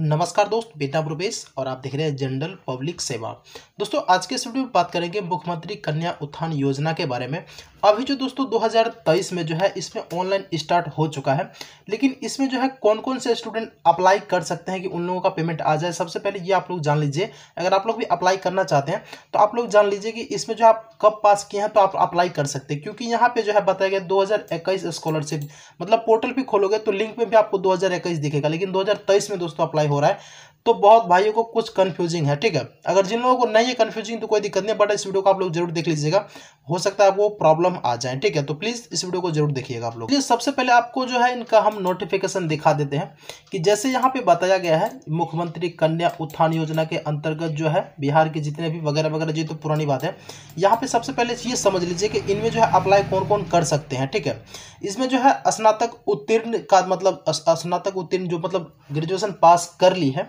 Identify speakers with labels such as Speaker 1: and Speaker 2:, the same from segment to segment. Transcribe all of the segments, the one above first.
Speaker 1: नमस्कार दोस्त बेटा प्रवेश और आप देख रहे हैं जनरल पब्लिक सेवा दोस्तों आज के इस वीडियो में बात करेंगे मुख्यमंत्री कन्या उत्थान योजना के बारे में अभी जो दोस्तों 2023 में जो है इसमें ऑनलाइन स्टार्ट हो चुका है लेकिन इसमें जो है कौन कौन से स्टूडेंट अप्लाई कर सकते हैं कि उन लोगों का पेमेंट आ जाए सबसे पहले ये आप लोग जान लीजिए अगर आप लोग भी अप्लाई करना चाहते हैं तो आप लोग जान लीजिए कि इसमें जो आप कब पास किए हैं तो आप अप्लाई कर सकते हैं क्योंकि यहाँ पे जो है बताया गया दो स्कॉलरशिप मतलब पोर्टल भी खोलोगे तो लिंक में भी आपको दो दिखेगा लेकिन दो में दोस्तों अप्लाई हो रहा है तो बहुत भाइयों को कुछ कन्फ्यूजिंग है ठीक है अगर जिन लोगों को नहीं है कन्फ्यूजिंग तो कोई दिक्कत नहीं बट इस वीडियो को आप लोग जरूर देख लीजिएगा हो सकता है आपको प्रॉब्लम आ जाए ठीक है तो प्लीज इस वीडियो को जरूर देखिएगा आप लोग सबसे पहले आपको जो है इनका हम नोटिफिकेशन दिखा देते हैं कि जैसे यहाँ पे बताया गया है मुख्यमंत्री कन्या उत्थान योजना के अंतर्गत जो है बिहार के जितने भी वगैरह वगैरह जी तो पुरानी बात है यहाँ पे सबसे पहले ये समझ लीजिए कि इनमें जो है अप्लाई कौन कौन कर सकते हैं ठीक है इसमें जो है स्नातक उत्तीर्ण का मतलब स्नातक उत्तीर्ण जो मतलब ग्रेजुएशन पास कर ली है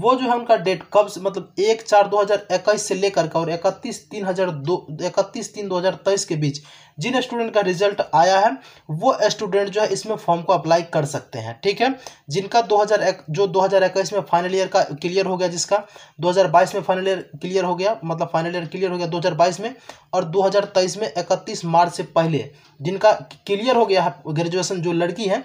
Speaker 1: वो जो है उनका डेट कब से मतलब एक चार दो हज़ार इक्कीस से लेकर का और इकतीस तीन हज़ार दो इकतीस तीन दो हज़ार तेईस के बीच जिन स्टूडेंट का रिजल्ट आया है वो स्टूडेंट जो है इसमें फॉर्म को अप्लाई कर सकते हैं ठीक है जिनका दो हज़ार एक जो दो हज़ार इक्कीस में फाइनल ईयर का क्लियर हो गया जिसका दो हज़ार बाईस में फाइनल ईयर क्लियर हो गया मतलब फाइनल ईयर क्लियर हो गया दो हज़ार बाईस में और दो हज़ार तेईस में इकतीस मार्च से पहले जिनका क्लियर हो गया है ग्रेजुएसन जो लड़की है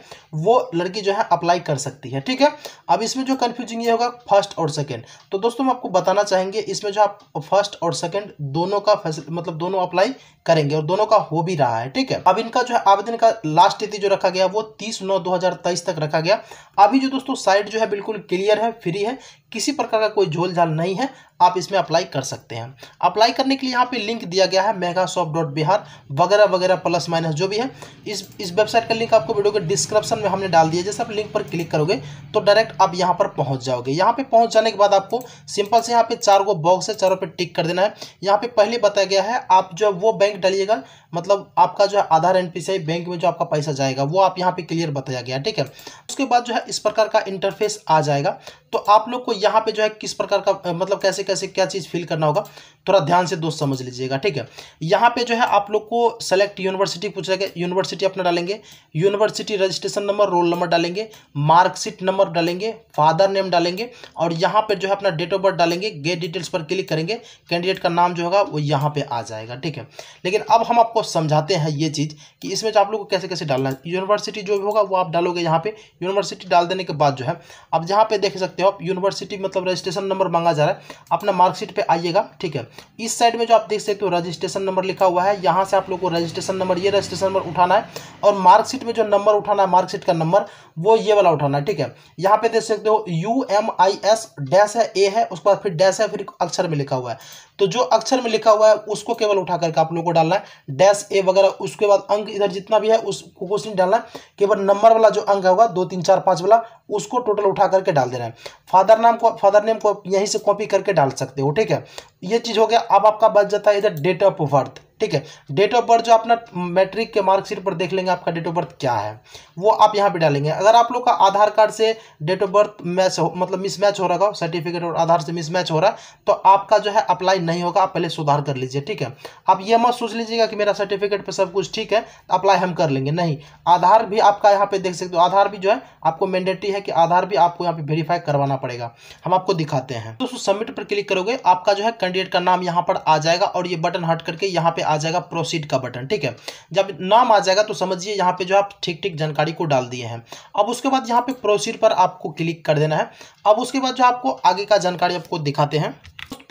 Speaker 1: वो लड़की जो है अप्लाई कर सकती है ठीक है अब इसमें जो कन्फ्यूजिंग ये होगा फर्स्ट फर्स्ट और सेकंड तो दोस्तों हम आपको बताना चाहेंगे इसमें जो आप फर्स्ट और सेकंड दोनों का मतलब दोनों अप्लाई करेंगे और दोनों का हो भी रहा है ठीक है अब इनका जो है आवेदन का लास्ट तिथि जो रखा गया वो तीस नौ दो तक रखा गया अभी जो दोस्तों साइट जो है बिल्कुल क्लियर है फ्री है किसी प्रकार का कोई झोल झाल नहीं है आप इसमें अप्लाई कर सकते हैं अप्लाई करने के लिए यहाँ पे लिंक दिया गया है मेगा शॉप डॉट बिहार वगैरह वगैरह प्लस माइनस जो भी है इस इस वेबसाइट का लिंक आपको वीडियो के डिस्क्रिप्शन में हमने डाल दिया जैसे आप लिंक पर क्लिक करोगे तो डायरेक्ट आप यहाँ पर पहुँच जाओगे यहाँ पे पहुँच जाने के बाद आपको सिंपल से यहाँ पे चार गो बॉक्स है चारों पर टिक कर देना है यहाँ पे पहले बताया गया है आप जो है वो बैंक डालिएगा मतलब आपका जो है आधार एन बैंक में जो आपका पैसा जाएगा वो आप यहाँ पे क्लियर बताया गया ठीक है उसके बाद जो है इस प्रकार का इंटरफेस आ जाएगा तो आप लोग को यहाँ पे जो है किस प्रकार का मतलब कैसे कैसे क्या चीज़ फिल करना होगा थोड़ा ध्यान से दोस्त समझ लीजिएगा ठीक है यहाँ पे जो है आप लोग को सेलेक्ट यूनिवर्सिटी रहेगा यूनिवर्सिटी अपना डालेंगे university registration number roll number डालेंगे मार्कशीट नंबर डालेंगे फादर नेम डालेंगे और यहाँ पर जो है अपना डेट ऑफ बर्थ डालेंगे गेट डिटेल्स पर क्लिक करेंगे कैंडिडेट का नाम जो होगा वो यहाँ पर आ जाएगा ठीक है लेकिन अब हम आपको समझाते हैं ये चीज़ कि इसमें आप लोग को कैसे कैसे डालना है यूनिवर्सिटी जो भी होगा वो आप डालोगे यहाँ पर यूनिवर्सिटी डाल देने के बाद जो है अब जहाँ पे देख सकते सकते हो आप यूनिवर्सिटी मतलब रजिस्ट्रेशन नंबर मांगा जा रहा है अपना मार्कशीट पे आइएगा ठीक है इस साइड में जो आप देख सकते हो रजिस्ट्रेशन नंबर लिखा हुआ है यहाँ से आप लोग को रजिस्ट्रेशन नंबर ये रजिस्ट्रेशन नंबर उठाना है और मार्कशीट में जो नंबर उठाना है मार्कशीट का नंबर वो ये वाला उठाना है ठीक है यहाँ पे देख सकते हो U M I S dash है ए है उसके बाद फिर डैश है फिर अक्षर में लिखा हुआ है तो जो अक्षर में लिखा हुआ है उसको केवल उठा करके आप लोगों को डालना है डैश ए वगैरह उसके बाद अंक इधर जितना भी है उसको कुछ नहीं डालना है केवल नंबर वाला जो अंक होगा दो तीन चार पाँच वाला उसको टोटल उठा करके डाल देना है फादर नाम को फादर नेम को यहीं से कॉपी करके डाल सकते हो ठीक है ये चीज़ हो गया अब आपका बच जाता है इधर डेट ऑफ बर्थ ठीक है डेट ऑफ बर्थ जो अपना मैट्रिक के मार्कशीट पर देख लेंगे आपका डेट ऑफ बर्थ क्या है वो आप यहाँ पे डालेंगे अगर आप लोग का आधार कार्ड से डेट ऑफ बर्थ मैच हो मतलब मिसमैच हो रहा होगा सर्टिफिकेट और आधार से मिसमैच हो रहा तो आपका जो है अप्लाई नहीं होगा आप पहले सुधार कर लीजिए ठीक है आप ये मत सोच लीजिएगा कि मेरा सर्टिफिकेट पर सब कुछ ठीक है अप्लाई हम कर लेंगे नहीं आधार भी आपका यहाँ पे देख सकते हो आधार भी जो है आपको मैंडेटरी है कि आधार भी आपको यहाँ पे वेरीफाई करवाना पड़ेगा हम आपको दिखाते हैं दोस्तों सबमिट पर क्लिक करोगे आपका जो है कैंडिडेट का नाम यहाँ पर आ जाएगा और ये बटन हट करके यहाँ पे आ जाएगा प्रोसीड का बटन ठीक है जब नाम आ जाएगा तो समझिए यहाँ पे जो आप ठीक ठीक जानकारी को डाल दिए हैं अब उसके बाद यहाँ पे प्रोसीड पर आपको क्लिक कर देना है अब उसके बाद जो आपको आगे का जानकारी आपको दिखाते हैं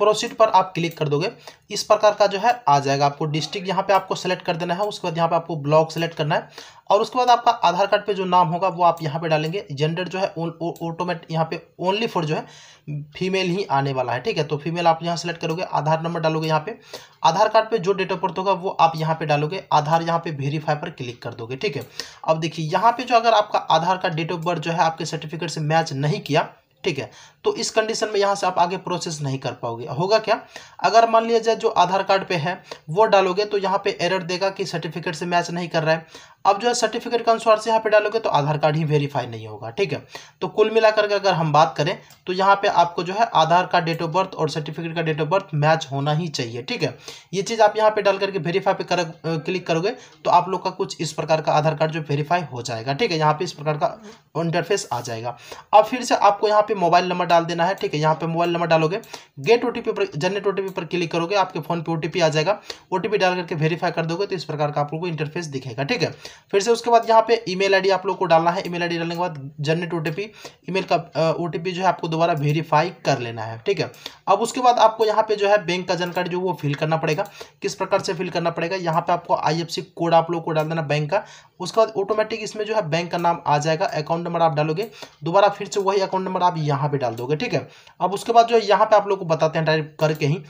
Speaker 1: प्रोसीड पर आप क्लिक कर दोगे इस प्रकार का जो है आ जाएगा आपको डिस्ट्रिक्ट यहाँ पे आपको सेलेक्ट कर देना है उसके बाद यहाँ पे आपको ब्लॉक सेलेक्ट करना है और उसके बाद आपका आधार कार्ड पे जो नाम होगा वो आप यहाँ पे डालेंगे जेंडर जो है ऑटोमेट यहाँ पे ओनली फॉर जो है फीमेल ही आने वाला है ठीक है तो फीमेल आप यहाँ सेलेक्ट करोगे आधार नंबर डालोगे यहाँ पे आधार कार्ड पे जो डेट ऑफ बर्थ होगा वो आप यहाँ पे डालोगे आधार यहाँ पे वेरीफाई पर क्लिक कर दोगे ठीक है अब देखिए यहाँ पे जो अगर आपका Aadhaar card date of birth जो है आपके सर्टिफिकेट से मैच नहीं किया ठीक है तो इस कंडीशन में यहाँ से आप आगे प्रोसेस नहीं कर पाओगे होगा क्या अगर मान लिया जाए जो आधार कार्ड पे है वो डालोगे तो यहाँ पे एरर देगा कि सर्टिफिकेट से मैच नहीं कर रहा है अब जो है सर्टिफिकेट का अनुसार से यहाँ पे डालोगे तो आधार कार्ड ही वेरीफाई नहीं होगा ठीक है तो कुल मिलाकर के अगर हम बात करें तो यहाँ पे आपको जो है Aadhaar card date of birth और सर्टिफिकेट का डेट ऑफ बर्थ मैच होना ही चाहिए ठीक है ये चीज़ आप यहाँ पे डाल करके वेरीफाई पे कर क्लिक करोगे तो आप लोग का कुछ इस प्रकार का आधार कार्ड जो वेरीफाई हो जाएगा ठीक है यहाँ पर इस प्रकार का इंटरफेस आ जाएगा अब फिर से आपको यहाँ पर मोबाइल नंबर डाल देना है ठीक है यहाँ पर मोबाइल नंबर डालोगे गेट ओ पर जनरेट ओ पर क्लिक करोगे आपके फोन पर ओ आ जाएगा ओटीपी डाल करके वेरीफाई कर दोगे तो इस प्रकार का आप लोग को इंटरफेस दिखेगा ठीक है फिर से उसके बाद यहाँ पे ईमेल आईडी आप लोग को डालना है ईमेल आईडी डालने के बाद जनरेट ओटीपी ईमेल का ओटीपी जो है आपको दोबारा वेरीफाई कर लेना है ठीक है अब उसके बाद आपको यहाँ पे जो है बैंक का जानकारी जो वो फिल करना पड़ेगा किस प्रकार से फिल करना पड़ेगा यहाँ पे आपको आई कोड आप लोग को डाल देना बैंक का उसके बाद ऑटोमेटिक इसमें जो है बैंक का नाम आ जाएगा अकाउंट नंबर आप डालोगे दोबारा फिर से वही अकाउंट नंबर आप यहाँ पे डाल दोगे ठीक है अब उसके बाद जो है यहाँ पे आप लोग को बताते हैं डायरेक्ट करके ही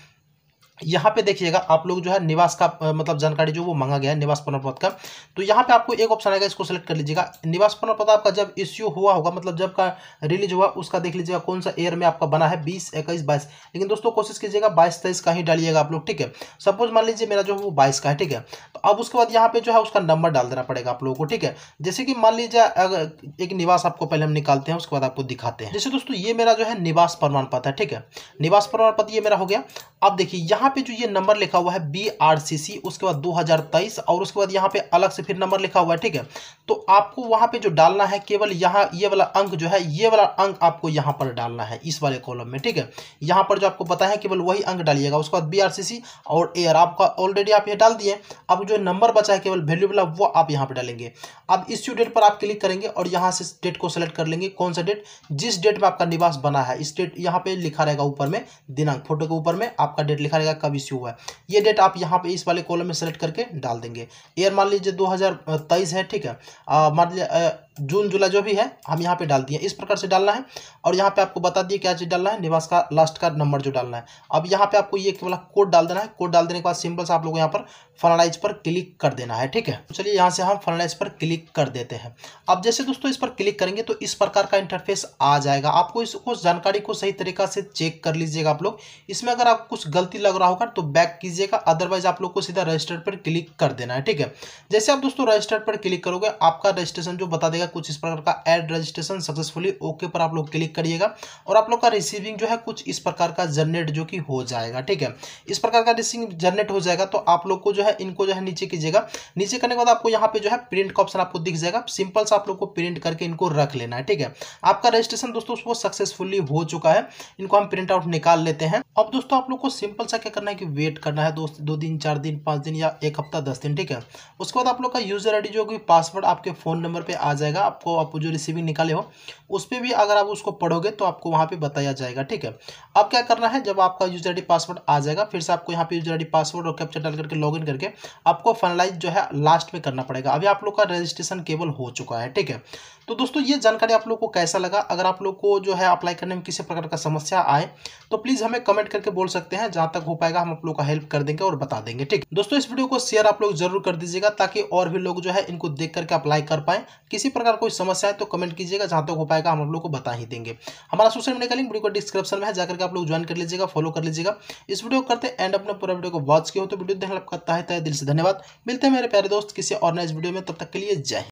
Speaker 1: यहाँ पे देखिएगा आप लोग जो है निवास का मतलब जानकारी जो वो मांगा गया है निवास प्रमाण पत्र का तो यहाँ पे आपको एक ऑप्शन आएगा इसको सेलेक्ट कर लीजिएगा निवास प्रमाण पत्र आपका जब इश्यू हुआ होगा मतलब जब का रिलीज हुआ उसका देख लीजिएगा कौन सा ईयर में आपका बना है बीस इक्कीस बाईस लेकिन दोस्तों कोशिश कीजिएगा बाईस तेईस का ही डालिएगा आप लोग ठीक है सपोज मान लीजिए मेरा जो है वो बाईस का है ठीक है तो अब उसके बाद यहाँ पे जो है उसका नंबर डाल देना पड़ेगा आप लोगों को ठीक है जैसे कि मान लीजिए अगर एक निवास आपको पहले हम निकालते हैं उसके बाद आपको दिखाते हैं जैसे दोस्तों ये मेरा जो है निवास प्रमाण पत्र है ठीक है निवास प्रमाण पत्र ये मेरा हो गया अब देखिए यहाँ यहाँ पे जो ये नंबर लिखा हुआ है बी आर सी सी उसके बाद 2023 और उसके बाद यहाँ पे अलग से फिर नंबर लिखा हुआ है ठीक है तो आपको वहाँ पे जो डालना है केवल यहाँ ये वाला अंक जो है ये वाला अंक आपको यहाँ पर डालना है इस वाले कॉलम में ठीक है यहाँ पर जो आपको पता है केवल वही अंक डालिएगा उसके बाद बी आर सी सी और एयर आपका ऑलरेडी आप ये डाल दिए अब जो नंबर बचा है केवल वैल्यू वाला वो आप यहाँ पर डालेंगे अब इश्यू डेट पर आप क्लिक करेंगे और यहाँ से डेट को सेलेक्ट कर लेंगे कौन सा डेट जिस डेट में आपका निवास बना है इस डेट यहाँ पे लिखा रहेगा ऊपर में दिनांक फोटो के ऊपर में आपका डेट लिखा रहेगा कब इश्यू हुआ है ये डेट आप यहाँ पे इस वाले कॉलम में सेलेक्ट करके डाल देंगे ईयर मान लीजिए 2023 है ठीक है मान लीजिए जून जुलाई जो भी है हम यहाँ पे डाल दिए इस प्रकार से डालना है और यहाँ पे आपको बता दिए क्या चीज़ डालना है निवास का लास्ट का नंबर जो डालना है अब यहाँ पे आपको ये वाला कोड डाल देना है कोड डाल देने के बाद सिंपल से आप लोग यहाँ पर फनलाइज पर क्लिक कर देना है ठीक है तो चलिए यहाँ से हम फनलाइज पर क्लिक कर देते हैं अब जैसे दोस्तों इस पर क्लिक करेंगे तो इस प्रकार का इंटरफेस आ जाएगा आपको इसको जानकारी को सही तरीका से चेक कर लीजिएगा आप लोग इसमें अगर आपको कुछ गलती लग रहा होगा तो बैक कीजिएगा अदरवाइज आप लोग को सीधा रजिस्टर पर क्लिक कर देना है ठीक है जैसे आप दोस्तों रजिस्टर पर क्लिक करोगे आपका रजिस्ट्रेशन जो बता देगा मिलेगा कुछ इस प्रकार का एड रजिस्ट्रेशन सक्सेसफुली ओके पर आप लोग क्लिक करिएगा और आप लोग का रिसीविंग जो है कुछ इस प्रकार का जनरेट जो कि हो जाएगा ठीक है इस प्रकार का रिसीविंग जनरेट हो जाएगा तो आप लोग को जो है इनको जो है नीचे कीजिएगा नीचे करने के बाद आपको यहाँ पे जो है प्रिंट का ऑप्शन आपको दिख जाएगा सिंपल से आप लोग को प्रिंट करके इनको रख लेना है ठीक है आपका रजिस्ट्रेशन दोस्तों वो सक्सेसफुली हो चुका है इनको हम प्रिंट आउट निकाल लेते हैं अब दोस्तों आप लोग को सिंपल सा क्या करना है कि वेट करना है दोस्त दो दिन चार दिन पाँच दिन या एक हफ्ता दस दिन ठीक है उसके बाद आप लोग का यूज़र आईडी जो होगी पासवर्ड आपके फ़ोन नंबर पे आ जाएगा आपको आप जो रिसीविंग निकाले हो उस पर भी अगर आप उसको पढ़ोगे तो आपको वहाँ पर बताया जाएगा ठीक है अब क्या करना है जब आपका यूज़र आई पासवर्ड आ जाएगा फिर से आपको यहाँ पर यूज़र आई पासवर्ड और कैप्चर डाल करके लॉग करके आपको फाइनलाइज जो है लास्ट में करना पड़ेगा अभी आप लोग का रजिस्ट्रेशन केवल हो चुका है ठीक है तो दोस्तों ये जानकारी आप लोग को कैसा लगा अगर आप लोग को जो है अप्लाई करने में किसी प्रकार का समस्या आए तो प्लीज़ हमें कमेंट कमेंट करके बोल सकते हैं जहां तक हो पाएगा हम आप लोग का हेल्प कर देंगे और बता देंगे ठीक दोस्तों इस वीडियो को शेयर आप लोग जरूर कर दीजिएगा ताकि और भी लोग जो है इनको देख करके अप्लाई कर पाए किसी प्रकार कोई समस्या है तो कमेंट कीजिएगा जहां तक हो पाएगा हम आप लोग को बता ही देंगे हमारा सोशल मीडिया का लिंक वीडियो को डिस्क्रिप्शन में है जाकर आप लोग ज्वाइन कर लीजिएगा फॉलो कर लीजिएगा इस वीडियो को करते एंड अपने पूरा वीडियो को वॉच किया हो तो वीडियो देखने आपका दिल से धन्यवाद मिलते हैं मेरे प्यारे दोस्त किसी और नेक्स्ट वीडियो में तब तक के लिए जय